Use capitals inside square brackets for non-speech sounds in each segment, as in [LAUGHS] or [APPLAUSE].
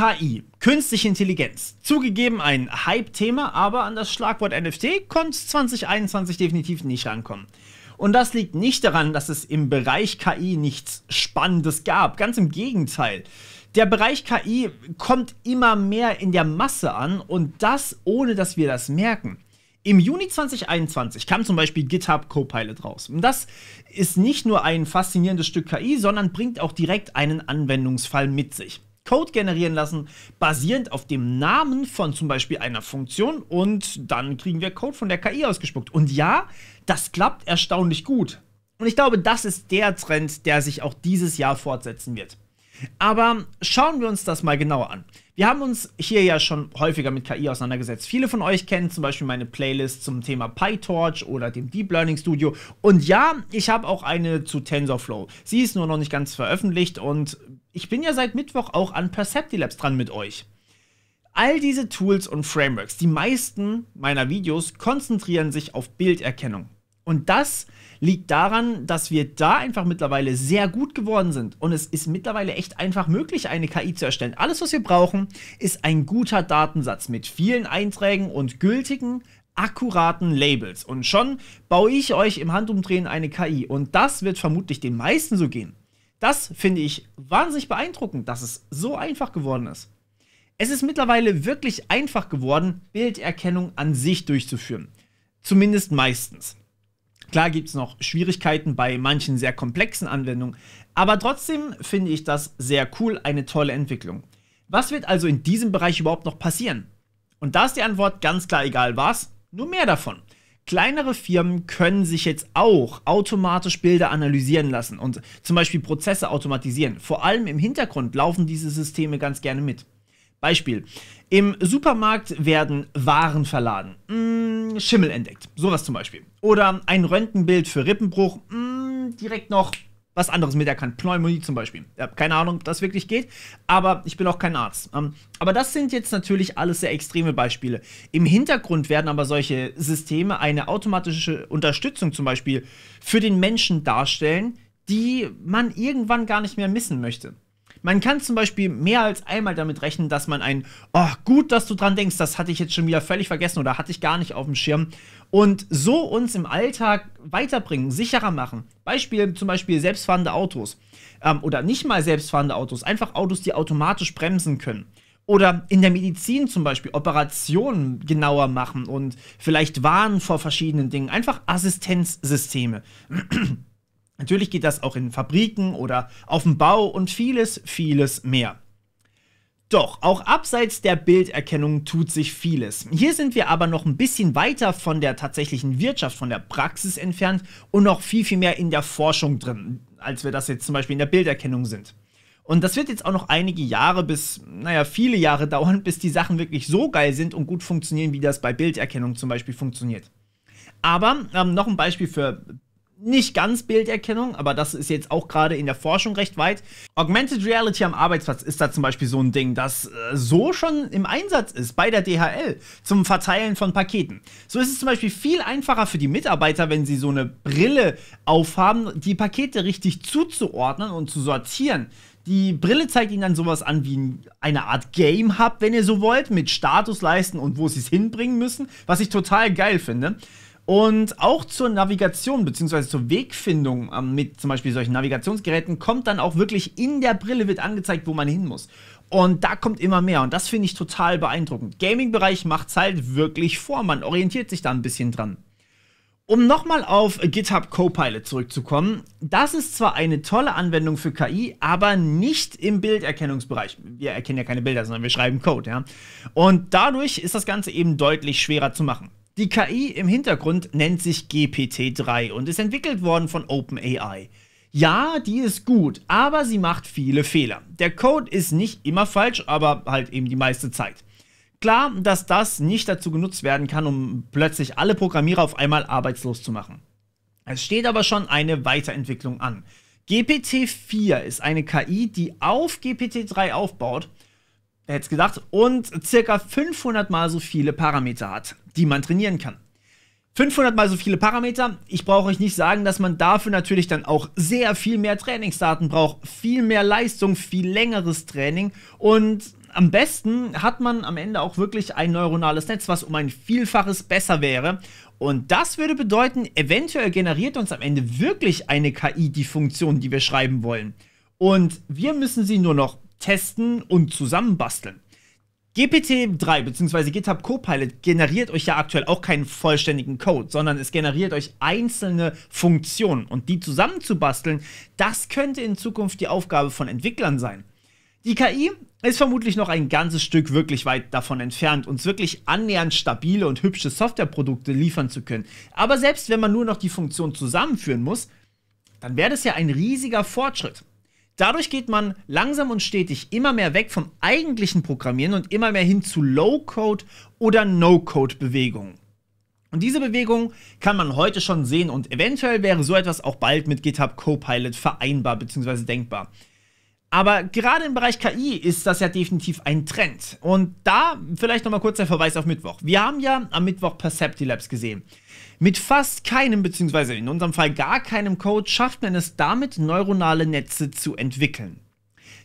KI, künstliche Intelligenz. Zugegeben ein Hype-Thema, aber an das Schlagwort NFT konnte 2021 definitiv nicht rankommen. Und das liegt nicht daran, dass es im Bereich KI nichts Spannendes gab. Ganz im Gegenteil. Der Bereich KI kommt immer mehr in der Masse an und das ohne, dass wir das merken. Im Juni 2021 kam zum Beispiel GitHub Copilot raus. Und das ist nicht nur ein faszinierendes Stück KI, sondern bringt auch direkt einen Anwendungsfall mit sich. Code generieren lassen, basierend auf dem Namen von zum Beispiel einer Funktion und dann kriegen wir Code von der KI ausgespuckt. Und ja, das klappt erstaunlich gut. Und ich glaube, das ist der Trend, der sich auch dieses Jahr fortsetzen wird. Aber schauen wir uns das mal genauer an. Wir haben uns hier ja schon häufiger mit KI auseinandergesetzt. Viele von euch kennen zum Beispiel meine Playlist zum Thema PyTorch oder dem Deep Learning Studio. Und ja, ich habe auch eine zu TensorFlow. Sie ist nur noch nicht ganz veröffentlicht und ich bin ja seit Mittwoch auch an Perceptilabs dran mit euch. All diese Tools und Frameworks, die meisten meiner Videos konzentrieren sich auf Bilderkennung. Und das liegt daran, dass wir da einfach mittlerweile sehr gut geworden sind. Und es ist mittlerweile echt einfach möglich, eine KI zu erstellen. Alles, was wir brauchen, ist ein guter Datensatz mit vielen Einträgen und gültigen, akkuraten Labels. Und schon baue ich euch im Handumdrehen eine KI. Und das wird vermutlich den meisten so gehen. Das finde ich wahnsinnig beeindruckend, dass es so einfach geworden ist. Es ist mittlerweile wirklich einfach geworden, Bilderkennung an sich durchzuführen. Zumindest meistens. Klar gibt es noch Schwierigkeiten bei manchen sehr komplexen Anwendungen, aber trotzdem finde ich das sehr cool, eine tolle Entwicklung. Was wird also in diesem Bereich überhaupt noch passieren? Und da ist die Antwort ganz klar egal was, nur mehr davon. Kleinere Firmen können sich jetzt auch automatisch Bilder analysieren lassen und zum Beispiel Prozesse automatisieren. Vor allem im Hintergrund laufen diese Systeme ganz gerne mit. Beispiel. Im Supermarkt werden Waren verladen. Mh, mm, Schimmel entdeckt. Sowas zum Beispiel. Oder ein Röntgenbild für Rippenbruch. Mh, mm, direkt noch was anderes mit erkannt. Pneumonie zum Beispiel. Ich habe keine Ahnung, ob das wirklich geht, aber ich bin auch kein Arzt. Ähm, aber das sind jetzt natürlich alles sehr extreme Beispiele. Im Hintergrund werden aber solche Systeme eine automatische Unterstützung zum Beispiel für den Menschen darstellen, die man irgendwann gar nicht mehr missen möchte. Man kann zum Beispiel mehr als einmal damit rechnen, dass man ein, oh, gut, dass du dran denkst, das hatte ich jetzt schon wieder völlig vergessen oder hatte ich gar nicht auf dem Schirm. Und so uns im Alltag weiterbringen, sicherer machen. Beispiel zum Beispiel selbstfahrende Autos ähm, oder nicht mal selbstfahrende Autos, einfach Autos, die automatisch bremsen können oder in der Medizin zum Beispiel Operationen genauer machen und vielleicht warnen vor verschiedenen Dingen. Einfach Assistenzsysteme. Natürlich geht das auch in Fabriken oder auf dem Bau und vieles, vieles mehr. Doch, auch abseits der Bilderkennung tut sich vieles. Hier sind wir aber noch ein bisschen weiter von der tatsächlichen Wirtschaft, von der Praxis entfernt und noch viel, viel mehr in der Forschung drin, als wir das jetzt zum Beispiel in der Bilderkennung sind. Und das wird jetzt auch noch einige Jahre bis, naja, viele Jahre [LAUGHS] dauern, bis die Sachen wirklich so geil sind und gut funktionieren, wie das bei Bilderkennung zum Beispiel funktioniert. Aber ähm, noch ein Beispiel für nicht ganz Bilderkennung, aber das ist jetzt auch gerade in der Forschung recht weit. Augmented Reality am Arbeitsplatz ist da zum Beispiel so ein Ding, das äh, so schon im Einsatz ist bei der DHL zum Verteilen von Paketen. So ist es zum Beispiel viel einfacher für die Mitarbeiter, wenn sie so eine Brille aufhaben, die Pakete richtig zuzuordnen und zu sortieren. Die Brille zeigt Ihnen dann sowas an wie eine Art Game Hub, wenn ihr so wollt, mit Statusleisten und wo Sie es hinbringen müssen, was ich total geil finde. Und auch zur Navigation bzw. zur Wegfindung ähm, mit zum Beispiel solchen Navigationsgeräten kommt dann auch wirklich in der Brille wird angezeigt, wo man hin muss. Und da kommt immer mehr und das finde ich total beeindruckend. Gaming-Bereich macht es halt wirklich vor, man orientiert sich da ein bisschen dran. Um nochmal auf GitHub Copilot zurückzukommen, das ist zwar eine tolle Anwendung für KI, aber nicht im Bilderkennungsbereich. Wir erkennen ja keine Bilder, sondern wir schreiben Code, ja. Und dadurch ist das Ganze eben deutlich schwerer zu machen. Die KI im Hintergrund nennt sich GPT-3 und ist entwickelt worden von OpenAI. Ja, die ist gut, aber sie macht viele Fehler. Der Code ist nicht immer falsch, aber halt eben die meiste Zeit. Klar, dass das nicht dazu genutzt werden kann, um plötzlich alle Programmierer auf einmal arbeitslos zu machen. Es steht aber schon eine Weiterentwicklung an. GPT-4 ist eine KI, die auf GPT-3 aufbaut hätte es gedacht? Und circa 500 mal so viele Parameter hat, die man trainieren kann. 500 mal so viele Parameter. Ich brauche euch nicht sagen, dass man dafür natürlich dann auch sehr viel mehr Trainingsdaten braucht, viel mehr Leistung, viel längeres Training und am besten hat man am Ende auch wirklich ein neuronales Netz, was um ein Vielfaches besser wäre. Und das würde bedeuten, eventuell generiert uns am Ende wirklich eine KI die Funktion, die wir schreiben wollen. Und wir müssen sie nur noch testen und zusammenbasteln. GPT-3 bzw. GitHub Copilot generiert euch ja aktuell auch keinen vollständigen Code, sondern es generiert euch einzelne Funktionen und die zusammenzubasteln, das könnte in Zukunft die Aufgabe von Entwicklern sein. Die KI ist vermutlich noch ein ganzes Stück wirklich weit davon entfernt, uns wirklich annähernd stabile und hübsche Softwareprodukte liefern zu können. Aber selbst wenn man nur noch die Funktion zusammenführen muss, dann wäre das ja ein riesiger Fortschritt. Dadurch geht man langsam und stetig immer mehr weg vom eigentlichen Programmieren und immer mehr hin zu Low-Code oder No-Code-Bewegungen. Und diese Bewegung kann man heute schon sehen und eventuell wäre so etwas auch bald mit GitHub Copilot vereinbar bzw. denkbar. Aber gerade im Bereich KI ist das ja definitiv ein Trend. Und da vielleicht nochmal kurz der Verweis auf Mittwoch. Wir haben ja am Mittwoch Perceptilabs gesehen. Mit fast keinem, beziehungsweise in unserem Fall gar keinem Code, schafft man es damit, neuronale Netze zu entwickeln.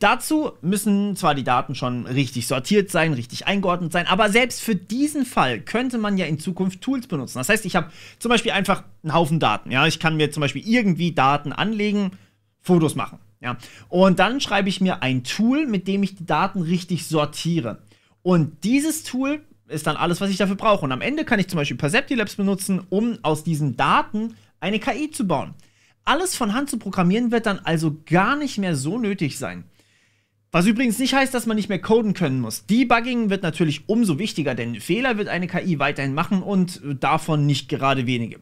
Dazu müssen zwar die Daten schon richtig sortiert sein, richtig eingeordnet sein, aber selbst für diesen Fall könnte man ja in Zukunft Tools benutzen. Das heißt, ich habe zum Beispiel einfach einen Haufen Daten. Ja, ich kann mir zum Beispiel irgendwie Daten anlegen, Fotos machen. Ja. Und dann schreibe ich mir ein Tool, mit dem ich die Daten richtig sortiere. Und dieses Tool ist dann alles, was ich dafür brauche. Und am Ende kann ich zum Beispiel Perceptilabs benutzen, um aus diesen Daten eine KI zu bauen. Alles von Hand zu programmieren wird dann also gar nicht mehr so nötig sein. Was übrigens nicht heißt, dass man nicht mehr coden können muss. Debugging wird natürlich umso wichtiger, denn Fehler wird eine KI weiterhin machen und davon nicht gerade wenige.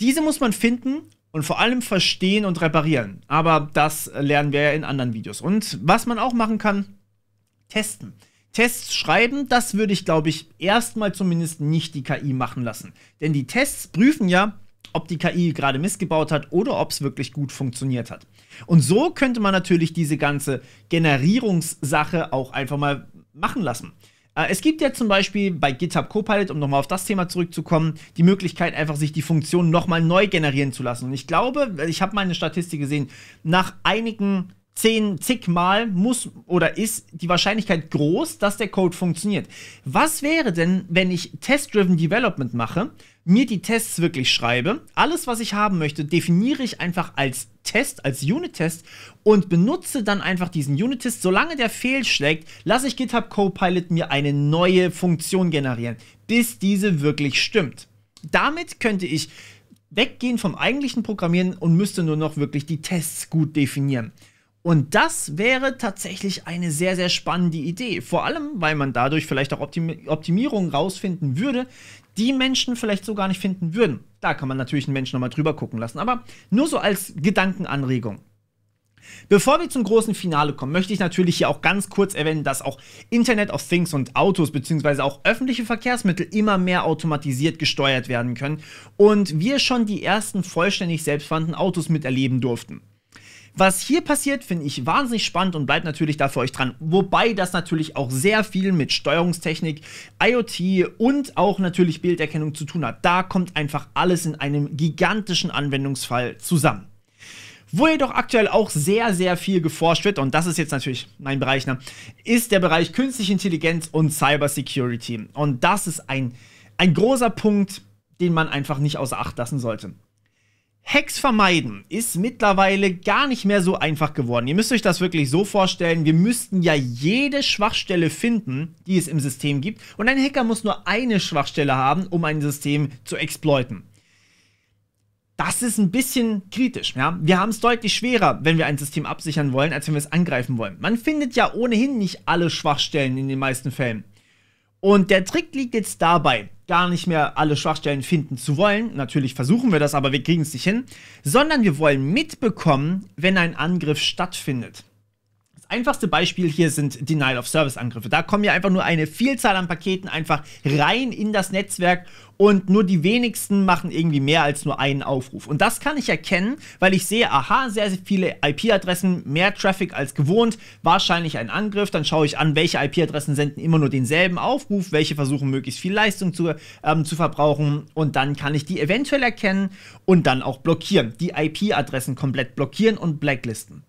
Diese muss man finden und vor allem verstehen und reparieren. Aber das lernen wir ja in anderen Videos. Und was man auch machen kann, testen. Tests schreiben, das würde ich, glaube ich, erstmal zumindest nicht die KI machen lassen. Denn die Tests prüfen ja, ob die KI gerade missgebaut hat oder ob es wirklich gut funktioniert hat. Und so könnte man natürlich diese ganze Generierungssache auch einfach mal machen lassen. Äh, es gibt ja zum Beispiel bei GitHub Copilot, um nochmal auf das Thema zurückzukommen, die Möglichkeit, einfach sich die Funktion nochmal neu generieren zu lassen. Und ich glaube, ich habe meine Statistik gesehen, nach einigen zehn, zig Mal muss oder ist die Wahrscheinlichkeit groß, dass der Code funktioniert. Was wäre denn, wenn ich Test-Driven Development mache, mir die Tests wirklich schreibe. Alles, was ich haben möchte, definiere ich einfach als Test, als Unit-Test und benutze dann einfach diesen Unit-Test. Solange der fehlschlägt, lasse ich GitHub Copilot mir eine neue Funktion generieren, bis diese wirklich stimmt. Damit könnte ich weggehen vom eigentlichen Programmieren und müsste nur noch wirklich die Tests gut definieren. Und das wäre tatsächlich eine sehr, sehr spannende Idee. Vor allem, weil man dadurch vielleicht auch Optimierungen rausfinden würde, die Menschen vielleicht so gar nicht finden würden. Da kann man natürlich einen Menschen nochmal drüber gucken lassen, aber nur so als Gedankenanregung. Bevor wir zum großen Finale kommen, möchte ich natürlich hier auch ganz kurz erwähnen, dass auch Internet of Things und Autos bzw. auch öffentliche Verkehrsmittel immer mehr automatisiert gesteuert werden können und wir schon die ersten vollständig selbstfahrenden Autos miterleben durften. Was hier passiert, finde ich wahnsinnig spannend und bleibt natürlich da für euch dran. Wobei das natürlich auch sehr viel mit Steuerungstechnik, IoT und auch natürlich Bilderkennung zu tun hat. Da kommt einfach alles in einem gigantischen Anwendungsfall zusammen. Wo jedoch aktuell auch sehr, sehr viel geforscht wird, und das ist jetzt natürlich mein Bereich, ne, ist der Bereich künstliche Intelligenz und Cybersecurity. Und das ist ein, ein großer Punkt, den man einfach nicht außer Acht lassen sollte. Hacks vermeiden ist mittlerweile gar nicht mehr so einfach geworden. Ihr müsst euch das wirklich so vorstellen, wir müssten ja jede Schwachstelle finden, die es im System gibt. Und ein Hacker muss nur eine Schwachstelle haben, um ein System zu exploiten. Das ist ein bisschen kritisch. Ja? Wir haben es deutlich schwerer, wenn wir ein System absichern wollen, als wenn wir es angreifen wollen. Man findet ja ohnehin nicht alle Schwachstellen in den meisten Fällen. Und der Trick liegt jetzt dabei, gar nicht mehr alle Schwachstellen finden zu wollen. Natürlich versuchen wir das, aber wir kriegen es nicht hin. Sondern wir wollen mitbekommen, wenn ein Angriff stattfindet. Das einfachste Beispiel hier sind Denial-of-Service-Angriffe. Da kommen ja einfach nur eine Vielzahl an Paketen einfach rein in das Netzwerk und nur die wenigsten machen irgendwie mehr als nur einen Aufruf. Und das kann ich erkennen, weil ich sehe, aha, sehr, sehr viele IP-Adressen, mehr Traffic als gewohnt, wahrscheinlich ein Angriff. Dann schaue ich an, welche IP-Adressen senden immer nur denselben Aufruf, welche versuchen möglichst viel Leistung zu, ähm, zu verbrauchen. Und dann kann ich die eventuell erkennen und dann auch blockieren. Die IP-Adressen komplett blockieren und blacklisten.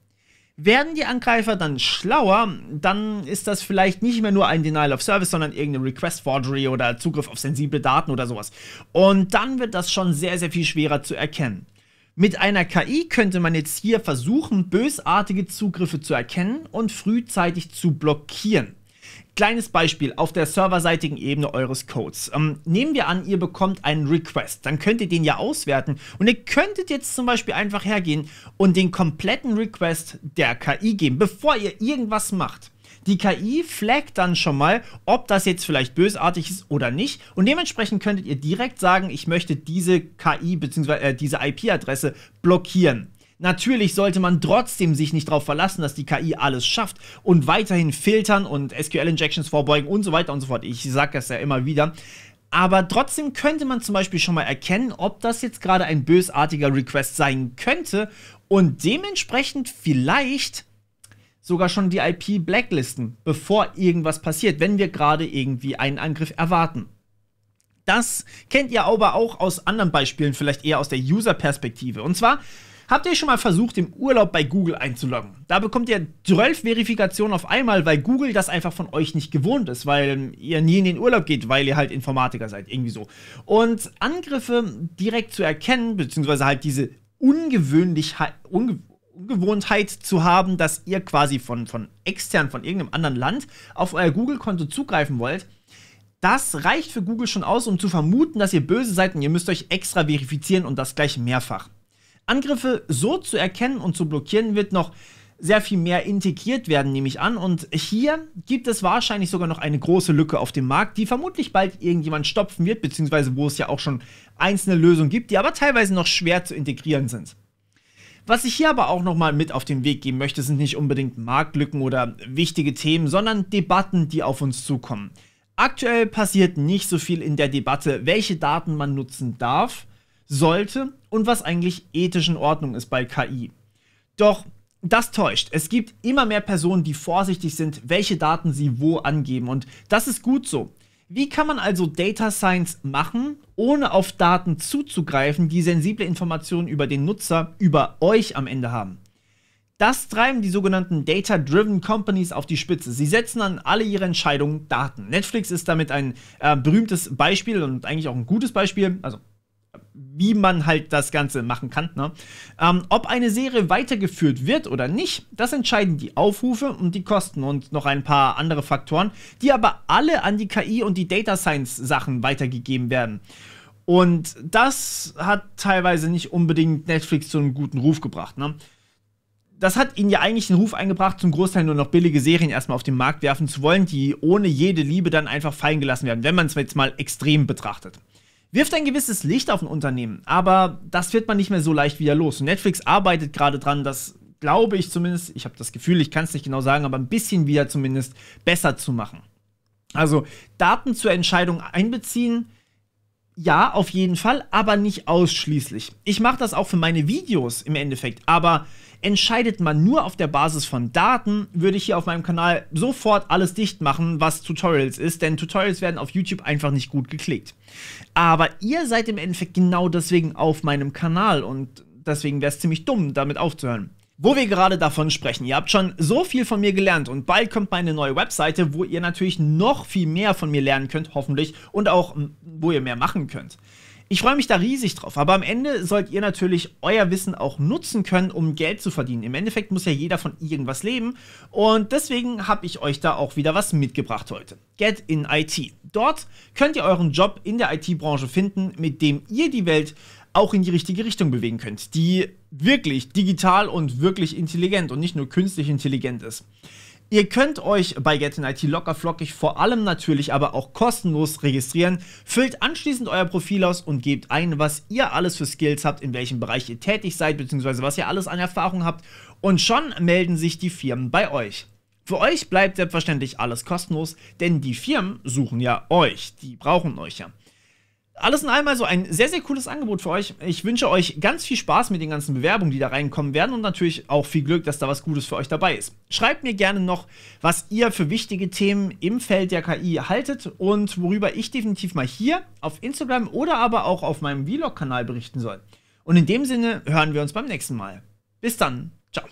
Werden die Angreifer dann schlauer, dann ist das vielleicht nicht mehr nur ein Denial of Service, sondern irgendeine Request Forgery oder Zugriff auf sensible Daten oder sowas. Und dann wird das schon sehr, sehr viel schwerer zu erkennen. Mit einer KI könnte man jetzt hier versuchen, bösartige Zugriffe zu erkennen und frühzeitig zu blockieren. Kleines Beispiel auf der serverseitigen Ebene eures Codes. Ähm, nehmen wir an, ihr bekommt einen Request, dann könnt ihr den ja auswerten und ihr könntet jetzt zum Beispiel einfach hergehen und den kompletten Request der KI geben, bevor ihr irgendwas macht. Die KI flaggt dann schon mal, ob das jetzt vielleicht bösartig ist oder nicht. Und dementsprechend könntet ihr direkt sagen, ich möchte diese KI bzw. Äh, diese IP-Adresse blockieren. Natürlich sollte man trotzdem sich nicht darauf verlassen, dass die KI alles schafft und weiterhin filtern und SQL-Injections vorbeugen und so weiter und so fort. Ich sage das ja immer wieder. Aber trotzdem könnte man zum Beispiel schon mal erkennen, ob das jetzt gerade ein bösartiger Request sein könnte und dementsprechend vielleicht sogar schon die IP blacklisten, bevor irgendwas passiert, wenn wir gerade irgendwie einen Angriff erwarten. Das kennt ihr aber auch aus anderen Beispielen, vielleicht eher aus der User-Perspektive. Und zwar Habt ihr schon mal versucht, im Urlaub bei Google einzuloggen? Da bekommt ihr 12 Verifikationen auf einmal, weil Google das einfach von euch nicht gewohnt ist, weil ihr nie in den Urlaub geht, weil ihr halt Informatiker seid, irgendwie so. Und Angriffe direkt zu erkennen, beziehungsweise halt diese Ungewöhnlichkeit, unge Ungewohntheit zu haben, dass ihr quasi von, von extern, von irgendeinem anderen Land auf euer Google-Konto zugreifen wollt, das reicht für Google schon aus, um zu vermuten, dass ihr böse seid und ihr müsst euch extra verifizieren und das gleich mehrfach. Angriffe so zu erkennen und zu blockieren wird noch sehr viel mehr integriert werden, nehme ich an. Und hier gibt es wahrscheinlich sogar noch eine große Lücke auf dem Markt, die vermutlich bald irgendjemand stopfen wird, beziehungsweise wo es ja auch schon einzelne Lösungen gibt, die aber teilweise noch schwer zu integrieren sind. Was ich hier aber auch nochmal mit auf den Weg geben möchte, sind nicht unbedingt Marktlücken oder wichtige Themen, sondern Debatten, die auf uns zukommen. Aktuell passiert nicht so viel in der Debatte, welche Daten man nutzen darf, sollte und was eigentlich ethisch in Ordnung ist bei KI. Doch das täuscht. Es gibt immer mehr Personen, die vorsichtig sind, welche Daten sie wo angeben und das ist gut so. Wie kann man also Data Science machen, ohne auf Daten zuzugreifen, die sensible Informationen über den Nutzer, über euch am Ende haben? Das treiben die sogenannten Data-Driven Companies auf die Spitze. Sie setzen an alle ihre Entscheidungen Daten. Netflix ist damit ein äh, berühmtes Beispiel und eigentlich auch ein gutes Beispiel. Also wie man halt das Ganze machen kann. Ne? Ähm, ob eine Serie weitergeführt wird oder nicht, das entscheiden die Aufrufe und die Kosten und noch ein paar andere Faktoren, die aber alle an die KI und die Data Science Sachen weitergegeben werden. Und das hat teilweise nicht unbedingt Netflix zu einem guten Ruf gebracht. Ne? das hat ihnen ja eigentlich einen Ruf eingebracht, zum Großteil nur noch billige Serien erstmal auf den Markt werfen zu wollen, die ohne jede Liebe dann einfach fallen gelassen werden, wenn man es jetzt mal extrem betrachtet wirft ein gewisses Licht auf ein Unternehmen, aber das wird man nicht mehr so leicht wieder los. Netflix arbeitet gerade dran, das glaube ich zumindest, ich habe das Gefühl, ich kann es nicht genau sagen, aber ein bisschen wieder zumindest besser zu machen. Also Daten zur Entscheidung einbeziehen, ja, auf jeden Fall, aber nicht ausschließlich. Ich mache das auch für meine Videos im Endeffekt, aber Entscheidet man nur auf der Basis von Daten, würde ich hier auf meinem Kanal sofort alles dicht machen, was Tutorials ist, denn Tutorials werden auf YouTube einfach nicht gut geklickt. Aber ihr seid im Endeffekt genau deswegen auf meinem Kanal und deswegen wäre es ziemlich dumm, damit aufzuhören. Wo wir gerade davon sprechen, ihr habt schon so viel von mir gelernt und bald kommt meine neue Webseite, wo ihr natürlich noch viel mehr von mir lernen könnt, hoffentlich, und auch wo ihr mehr machen könnt. Ich freue mich da riesig drauf, aber am Ende sollt ihr natürlich euer Wissen auch nutzen können, um Geld zu verdienen. Im Endeffekt muss ja jeder von irgendwas leben und deswegen habe ich euch da auch wieder was mitgebracht heute. Get in IT. Dort könnt ihr euren Job in der IT-Branche finden, mit dem ihr die Welt auch in die richtige Richtung bewegen könnt, die wirklich digital und wirklich intelligent und nicht nur künstlich intelligent ist. Ihr könnt euch bei Get in IT locker flockig vor allem natürlich aber auch kostenlos registrieren, füllt anschließend euer Profil aus und gebt ein, was ihr alles für Skills habt, in welchem Bereich ihr tätig seid, bzw. was ihr alles an Erfahrung habt und schon melden sich die Firmen bei euch. Für euch bleibt selbstverständlich alles kostenlos, denn die Firmen suchen ja euch, die brauchen euch ja alles in allem also ein sehr, sehr cooles Angebot für euch. Ich wünsche euch ganz viel Spaß mit den ganzen Bewerbungen, die da reinkommen werden und natürlich auch viel Glück, dass da was Gutes für euch dabei ist. Schreibt mir gerne noch, was ihr für wichtige Themen im Feld der KI haltet und worüber ich definitiv mal hier auf Instagram oder aber auch auf meinem Vlog-Kanal berichten soll. Und in dem Sinne hören wir uns beim nächsten Mal. Bis dann. Ciao.